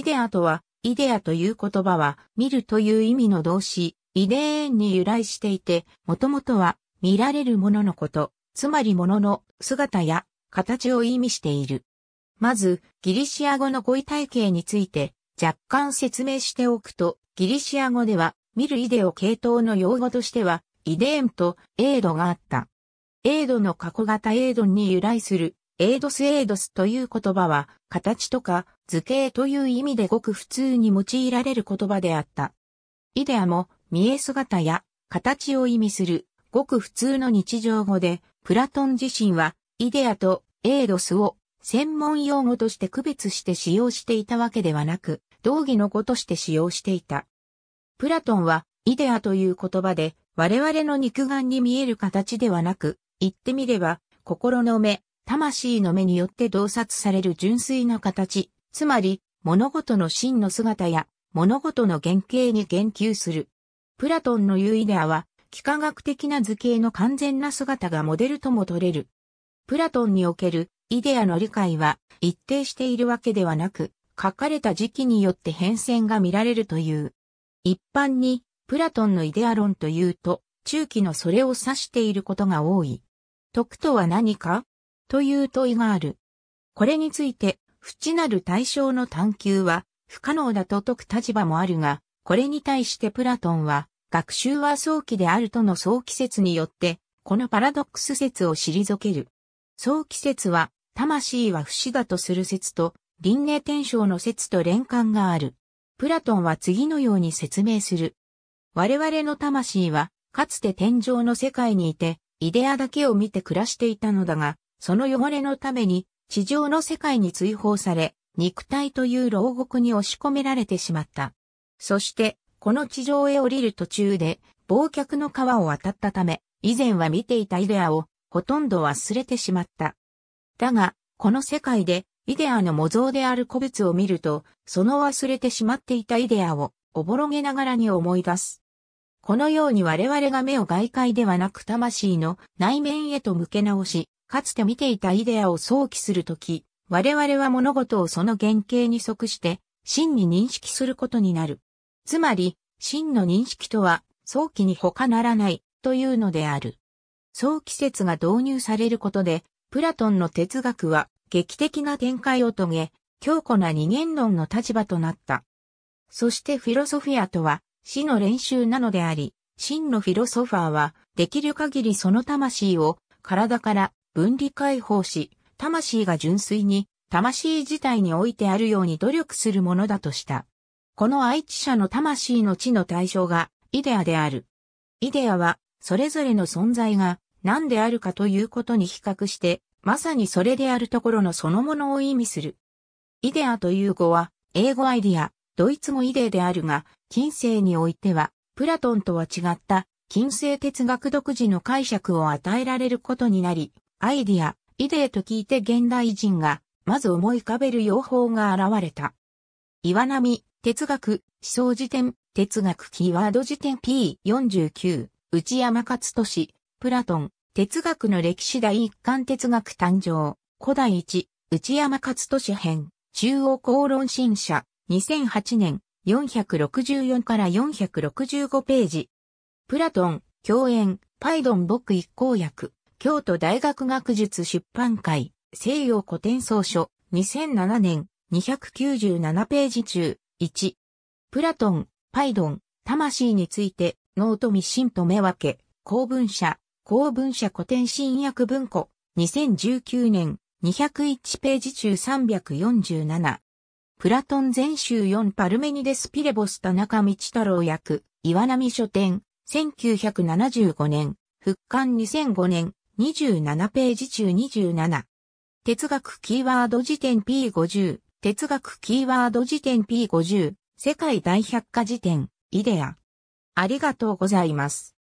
イデアとは、イデアという言葉は、見るという意味の動詞、イデーンに由来していて、もともとは、見られるもののこと、つまりものの姿や形を意味している。まず、ギリシア語の語彙体系について、若干説明しておくと、ギリシア語では、見るイデオ系統の用語としては、イデーンとエードがあった。エードの過去型エードンに由来するエイドスエイドスという言葉は、形とか図形という意味でごく普通に用いられる言葉であった。イデアも、見え姿や形を意味する、ごく普通の日常語で、プラトン自身は、イデアとエイドスを専門用語として区別して使用していたわけではなく、同義の語として使用していた。プラトンは、イデアという言葉で、我々の肉眼に見える形ではなく、言ってみれば、心の目、魂の目によって洞察される純粋な形、つまり、物事の真の姿や、物事の原型に言及する。プラトンの言うイデアは、幾何学的な図形の完全な姿がモデルとも取れる。プラトンにおけるイデアの理解は一定しているわけではなく、書かれた時期によって変遷が見られるという。一般に、プラトンのイデア論というと、中期のそれを指していることが多い。徳とは何かという問いがある。これについて、知なる対象の探求は不可能だと説く立場もあるが、これに対してプラトンは、学習は早期であるとの早期説によって、このパラドックス説を退ける。早期説は、魂は不死だとする説と、輪廻転生の説と連関がある。プラトンは次のように説明する。我々の魂は、かつて天上の世界にいて、イデアだけを見て暮らしていたのだが、その汚れのために地上の世界に追放され、肉体という牢獄に押し込められてしまった。そして、この地上へ降りる途中で、忘却の川を渡ったため、以前は見ていたイデアを、ほとんど忘れてしまった。だが、この世界で、イデアの模造である古物を見ると、その忘れてしまっていたイデアを、おぼろげながらに思い出す。このように我々が目を外界ではなく魂の内面へと向け直し、かつて見ていたイデアを想起するとき、我々は物事をその原型に即して、真に認識することになる。つまり、真の認識とは、早期に他ならない、というのである。早期説が導入されることで、プラトンの哲学は、劇的な展開を遂げ、強固な二元論の立場となった。そしてフィロソフィアとは、死の練習なのであり、真のフィロソファーは、できる限りその魂を、体から分離解放し、魂が純粋に、魂自体においてあるように努力するものだとした。この愛知者の魂の地の対象が、イデアである。イデアは、それぞれの存在が、何であるかということに比較して、まさにそれであるところのそのものを意味する。イデアという語は、英語アイディア、ドイツ語イデーであるが、近世においては、プラトンとは違った、近世哲学独自の解釈を与えられることになり、アイディア、イデーと聞いて現代人が、まず思い浮かべる用法が現れた。岩波、哲学、思想辞典、哲学キーワード辞典 P49、内山勝利、プラトン、哲学の歴史第一巻哲学誕生、古代一、内山勝利編、中央公論新社、2008年、464から465ページ。プラトン、共演、パイドン僕一行役。京都大学学術出版会、西洋古典総書、2007年、297ページ中、1。プラトン、パイドン、魂について、ノートミシンと目分け、公文社、公文社古典新訳文庫、2019年、201ページ中347。プラトン全集4パルメニデス・ピレボス田中道太郎役、岩波書店、1975年、復刊2005年、27ページ中27。哲学キーワード辞典 P50、哲学キーワード辞典 P50、世界大百科辞典、イデア。ありがとうございます。